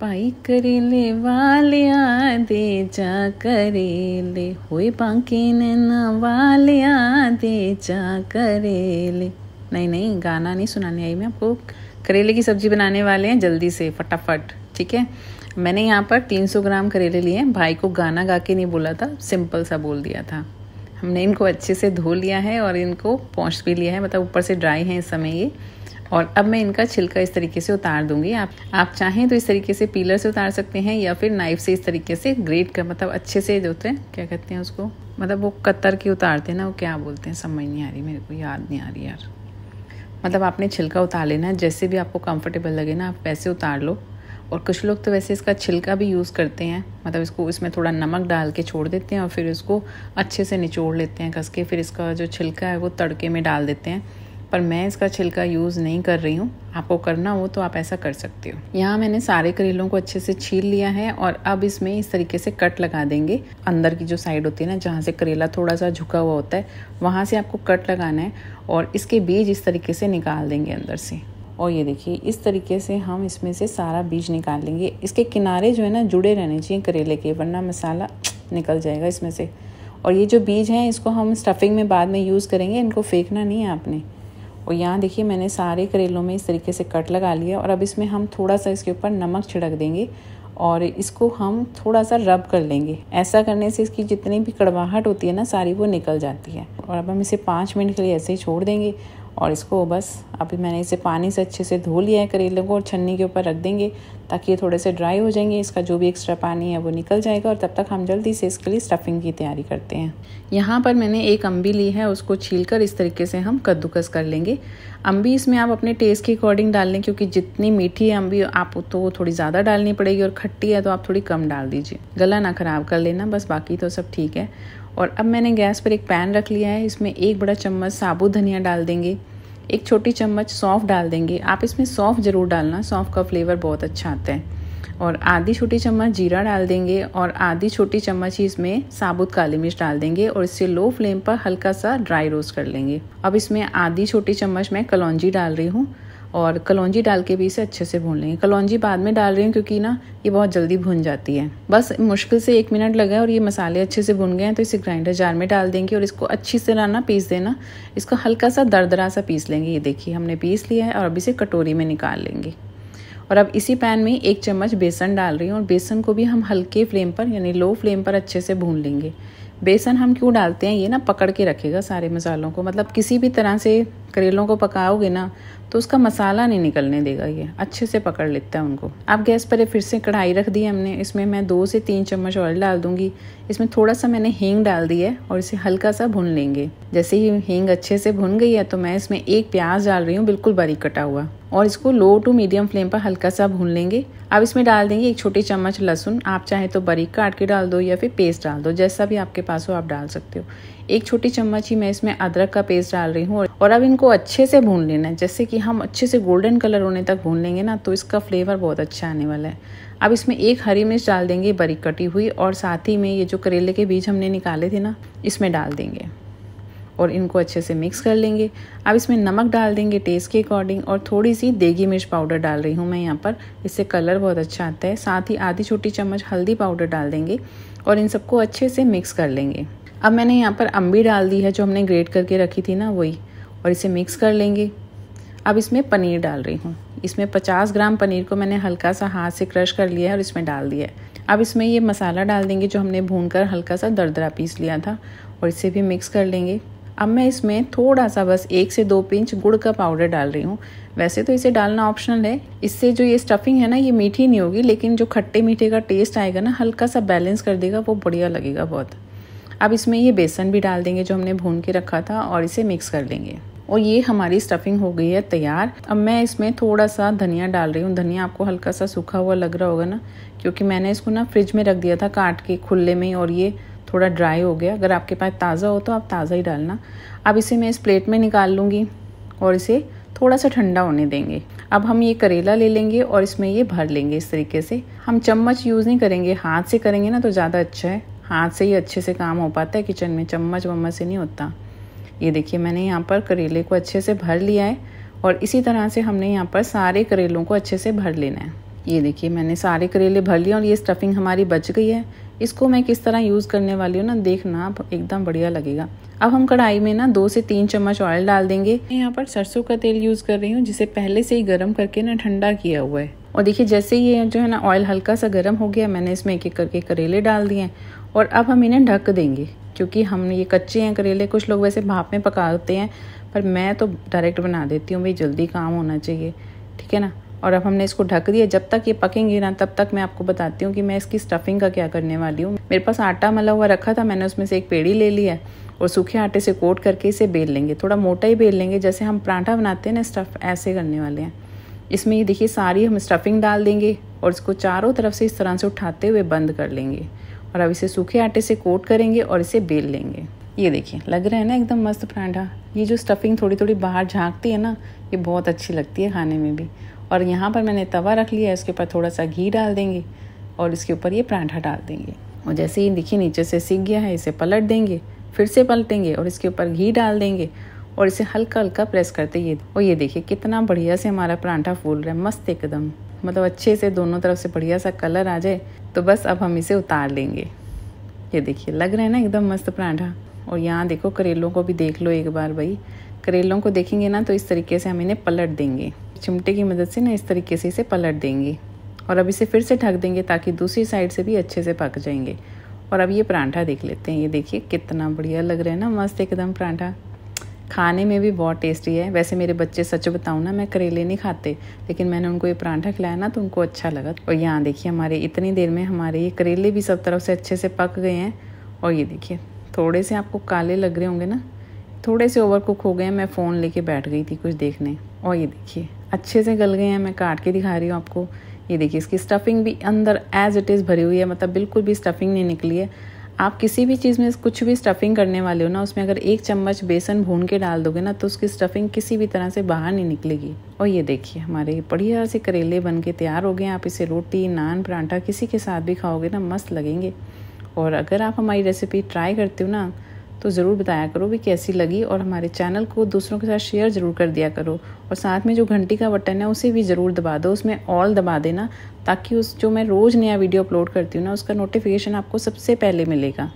पाई करेले ਵਾਲਿਆਂ ਦੇ ਜਾ करेले ਹੋਏ ਬਾਂਕੇ ਨੈਣਾ ਵਾਲਿਆਂ ਦੇ ਜਾ ਕਰੇਲੇ नहीं नहीं गाना नहीं सुनाने आई मैं आपको करेले की सब्जी बनाने वाले हैं जल्दी से फटाफट ठीक है मैंने यहाँ पर 300 ग्राम करेले लिए हैं भाई को गाना गा के नहीं बोला था सिंपल सा बोल दिया था हमने इनको अच्छे से धो लिया है और इनको पहुँच भी लिया है मतलब ऊपर से ड्राई है इस समय ये और अब मैं इनका छिलका इस तरीके से उतार दूंगी आप आप चाहें तो इस तरीके से पीलर से उतार सकते हैं या फिर नाइफ से इस तरीके से ग्रेट कर मतलब अच्छे से जो होते हैं क्या कहते हैं उसको मतलब वो कतर के उतारते हैं ना वो क्या बोलते हैं समझ नहीं आ रही मेरे को याद नहीं आ रही यार मतलब आपने छिलका उतार लेना है जैसे भी आपको कंफर्टेबल लगे ना आप वैसे उतार लो और कुछ लोग तो वैसे इसका छिलका भी यूज़ करते हैं मतलब इसको इसमें थोड़ा नमक डाल के छोड़ देते हैं और फिर इसको अच्छे से निचोड़ लेते हैं कस के फिर इसका जो छिलका है वो तड़के में डाल देते हैं पर मैं इसका छिलका यूज़ नहीं कर रही हूँ आपको करना हो तो आप ऐसा कर सकते हो यहाँ मैंने सारे करेलों को अच्छे से छील लिया है और अब इसमें इस तरीके से कट लगा देंगे अंदर की जो साइड होती है ना जहाँ से करेला थोड़ा सा झुका हुआ होता है वहाँ से आपको कट लगाना है और इसके बीज इस तरीके से निकाल देंगे अंदर से और ये देखिए इस तरीके से हम इसमें से सारा बीज निकाल लेंगे इसके किनारे जो है ना जुड़े रहने चाहिए करेले के वरना मसाला निकल जाएगा इसमें से और ये जो बीज हैं इसको हम स्टफिंग में बाद में यूज़ करेंगे इनको फेंकना नहीं है आपने और यहाँ देखिए मैंने सारे करेलों में इस तरीके से कट लगा लिया और अब इसमें हम थोड़ा सा इसके ऊपर नमक छिड़क देंगे और इसको हम थोड़ा सा रब कर लेंगे ऐसा करने से इसकी जितनी भी कड़वाहट होती है ना सारी वो निकल जाती है और अब हम इसे पाँच मिनट के लिए ऐसे ही छोड़ देंगे और इसको बस अभी मैंने इसे पानी से अच्छे से धो लिया है करेले को और छन्नी के ऊपर रख देंगे ताकि ये थोड़े से ड्राई हो जाएंगे इसका जो भी एक्स्ट्रा पानी है वो निकल जाएगा और तब तक हम जल्दी से इसके लिए स्टफिंग की तैयारी करते हैं यहाँ पर मैंने एक अम्बी ली है उसको छील कर इस तरीके से हम कद्दूकस कर लेंगे अम्बी इसमें आप अपने टेस्ट के अकॉर्डिंग डाल लें क्योंकि जितनी मीठी है अम्बी आप तो थोड़ी ज़्यादा डालनी पड़ेगी और खट्टी है तो आप थोड़ी कम डाल दीजिए गला ना ख़राब कर लेना बस बाकी तो सब ठीक है और अब मैंने गैस पर एक पैन रख लिया है इसमें एक बड़ा चम्मच साबुत धनिया डाल देंगे एक छोटी चम्मच सौंफ डाल देंगे आप इसमें सौंफ ज़रूर डालना सौंफ का फ्लेवर बहुत अच्छा आता है और आधी छोटी चम्मच जीरा डाल देंगे और आधी छोटी चम्मच ही इसमें साबुत काली मिर्च डाल देंगे और इसे लो फ्लेम पर हल्का सा ड्राई रोस्ट कर लेंगे अब इसमें आधी छोटी चम्मच मैं कलौजी डाल रही हूँ और कलौजी डाल के भी इसे अच्छे से भून लेंगे कलौजी बाद में डाल रही हूँ क्योंकि ना ये बहुत जल्दी भुन जाती है बस मुश्किल से एक मिनट लगा और ये मसाले अच्छे से भुन गए हैं तो इसे ग्राइंडर जार में डाल देंगे और इसको अच्छी तरह ना पीस देना इसको हल्का सा दरदरा सा पीस लेंगे ये देखिए हमने पीस लिया है और अब इसे कटोरी में निकाल लेंगे और अब इसी पैन में एक चम्मच बेसन डाल रही हूँ और बेसन को भी हम हल्के फ्लेम पर यानी लो फ्लेम पर अच्छे से भून लेंगे बेसन हम क्यों डालते हैं ये ना पकड़ के रखेगा सारे मसालों को मतलब किसी भी तरह से करेलों को पकाओगे ना तो उसका मसाला नहीं निकलने देगा ये अच्छे से पकड़ लेता है उनको आप गैस पर फिर से कढ़ाई रख दी हमने इसमें मैं दो से तीन चम्मच ऑयल डाल दूंगी इसमें थोड़ा सा मैंने हींग डाल दी है और इसे हल्का सा भून लेंगे जैसे ही हींग अच्छे से भुन गई है तो मैं इसमें एक प्याज डाल रही हूँ बिल्कुल बारीक कटा हुआ और इसको लो टू मीडियम फ्लेम पर हल्का सा भून लेंगे अब इसमें डाल देंगे एक छोटी चम्मच लहसुन आप चाहे तो बारीक काट के डाल दो या फिर पेस्ट डाल दो जैसा भी आपके पास हो आप डाल सकते हो एक छोटी चम्मच ही मैं इसमें अदरक का पेस्ट डाल रही हूँ और अब इन इनको अच्छे से भून लेना है जैसे कि हम अच्छे से गोल्डन कलर होने तक भून लेंगे ना तो इसका फ्लेवर बहुत अच्छा आने वाला है अब इसमें एक हरी मिर्च डाल देंगे बरी कटी हुई और साथ ही में ये जो करेले के बीज हमने निकाले थे ना इसमें डाल देंगे और इनको अच्छे से मिक्स कर लेंगे अब इसमें नमक डाल देंगे टेस्ट के अकॉर्डिंग और थोड़ी सी देगी मिर्च पाउडर डाल रही हूँ मैं यहाँ पर इससे कलर बहुत अच्छा आता है साथ ही आधी छोटी चम्मच हल्दी पाउडर डाल देंगे और इन सबको अच्छे से मिक्स कर लेंगे अब मैंने यहाँ पर अम्बी डाल दी है जो हमने ग्रेट करके रखी थी ना वही और इसे मिक्स कर लेंगे अब इसमें पनीर डाल रही हूँ इसमें 50 ग्राम पनीर को मैंने हल्का सा हाथ से क्रश कर लिया है और इसमें डाल दिया है अब इसमें ये मसाला डाल देंगे जो हमने भून कर हल्का सा दरदरा पीस लिया था और इसे भी मिक्स कर लेंगे अब मैं इसमें थोड़ा सा बस एक से दो पिंच गुड़ का पाउडर डाल रही हूँ वैसे तो इसे डालना ऑप्शनल है इससे जो ये स्टफिंग है ना ये मीठी नहीं होगी लेकिन जो खट्टे मीठे का टेस्ट आएगा ना हल्का सा बैलेंस कर देगा वो बढ़िया लगेगा बहुत अब इसमें ये बेसन भी डाल देंगे जो हमने भून के रखा था और इसे मिक्स कर लेंगे और ये हमारी स्टफिंग हो गई है तैयार अब मैं इसमें थोड़ा सा धनिया डाल रही हूँ धनिया आपको हल्का सा सूखा हुआ लग रहा होगा ना क्योंकि मैंने इसको ना फ्रिज में रख दिया था काट के खुले में और ये थोड़ा ड्राई हो गया अगर आपके पास ताज़ा हो तो आप ताज़ा ही डालना अब इसे मैं इस प्लेट में निकाल लूँगी और इसे थोड़ा सा ठंडा होने देंगे अब हम ये करेला ले लेंगे और इसमें ये भर लेंगे इस तरीके से हम चम्मच यूज़ नहीं करेंगे हाथ से करेंगे ना तो ज़्यादा अच्छा है हाथ से ही अच्छे से काम हो पाता है किचन में चम्मच वम्मच से नहीं होता ये देखिए मैंने यहाँ पर करेले को अच्छे से भर लिया है और इसी तरह से हमने यहाँ पर सारे करेलों को अच्छे से भर लेना है ये देखिए मैंने सारे करेले भर लिए और ये स्टफिंग हमारी बच गई है इसको मैं किस तरह यूज़ करने वाली हूँ ना देखना आप एकदम बढ़िया लगेगा अब हम कढ़ाई में ना दो से तीन चम्मच ऑयल डाल देंगे मैं यहाँ पर सरसों का तेल यूज़ कर रही हूँ जिसे पहले से ही गर्म करके ना ठंडा किया हुआ है और देखिए जैसे ये जो है ना ऑयल हल्का सा गर्म हो गया मैंने इसमें एक एक करके करेले डाल दिए हैं और अब हम इन्हें ढक देंगे क्योंकि हम ये कच्चे हैं करेले कुछ लोग वैसे भाप में पकाते हैं पर मैं तो डायरेक्ट बना देती हूँ भाई जल्दी काम होना चाहिए ठीक है ना और अब हमने इसको ढक दिया जब तक ये पकेंगे ना तब तक मैं आपको बताती हूँ कि मैं इसकी स्टफिंग का क्या करने वाली हूँ मेरे पास आटा मला हुआ रखा था मैंने उसमें से एक पेड़ी ले ली है और सूखे आटे से कोट करके इसे बेल लेंगे थोड़ा मोटा ही बेल लेंगे जैसे हम पराठा बनाते हैं ना स्टफ़ ऐसे करने वाले हैं इसमें ये देखिए सारी हम स्टफिंग डाल देंगे और इसको चारों तरफ से इस तरह से उठाते हुए बंद कर लेंगे और अब इसे सूखे आटे से कोट करेंगे और इसे बेल लेंगे ये देखिए लग रहा है ना एकदम मस्त परांठा ये जो स्टफिंग थोड़ी थोड़ी बाहर झाँकती है ना ये बहुत अच्छी लगती है खाने में भी और यहाँ पर मैंने तवा रख लिया है उसके ऊपर थोड़ा सा घी डाल देंगे और इसके ऊपर ये परांठा डाल देंगे और जैसे ही देखिए नीचे से सीख गया है इसे पलट देंगे फिर से पलटेंगे और इसके ऊपर घी डाल देंगे और इसे हल्का हल्का प्रेस करते ये और ये देखिए कितना बढ़िया से हमारा परांठा फूल रहा है मस्त एकदम मतलब अच्छे से दोनों तरफ से बढ़िया सा कलर आ जाए तो बस अब हम इसे उतार लेंगे ये देखिए लग रहा है ना एकदम मस्त पराठा और यहाँ देखो करेलों को भी देख लो एक बार भाई करेलों को देखेंगे ना तो इस तरीके से हम इन्हें पलट देंगे चिमटे की मदद से ना इस तरीके से इसे पलट देंगे और अब इसे फिर से ढक देंगे ताकि दूसरी साइड से भी अच्छे से पक जाएंगे और अब ये परांठा देख लेते हैं ये देखिए कितना बढ़िया लग रहा है ना मस्त एकदम परांठा खाने में भी बहुत टेस्टी है वैसे मेरे बच्चे सच बताऊँ ना मैं करेले नहीं खाते लेकिन मैंने उनको ये परांठा खिलाया ना तो उनको अच्छा लगा और यहाँ देखिए हमारे इतनी देर में हमारे ये करेले भी सब तरफ से अच्छे से पक गए हैं और ये देखिए थोड़े से आपको काले लग रहे होंगे ना थोड़े से ओवर कुक हो गए हैं मैं फ़ोन लेके बैठ गई थी कुछ देखने और ये देखिए अच्छे से गल गए हैं मैं काट के दिखा रही हूँ आपको ये देखिए इसकी स्टफिंग भी अंदर एज इट इज़ भरी हुई है मतलब बिल्कुल भी स्टफिंग नहीं निकली है आप किसी भी चीज़ में कुछ भी स्टफिंग करने वाले हो ना उसमें अगर एक चम्मच बेसन भून के डाल दोगे ना तो उसकी स्टफिंग किसी भी तरह से बाहर नहीं निकलेगी और ये देखिए हमारे बढ़िया से करेले बन के तैयार हो गए आप इसे रोटी नान परांठा किसी के साथ भी खाओगे ना मस्त लगेंगे और अगर आप हमारी रेसिपी ट्राई करते हो ना तो ज़रूर बताया करो भी कैसी लगी और हमारे चैनल को दूसरों के साथ शेयर ज़रूर कर दिया करो और साथ में जो घंटी का बटन है उसे भी ज़रूर दबा दो उसमें ऑल दबा देना ताकि उस जो मैं रोज़ नया वीडियो अपलोड करती हूँ ना उसका नोटिफिकेशन आपको सबसे पहले मिलेगा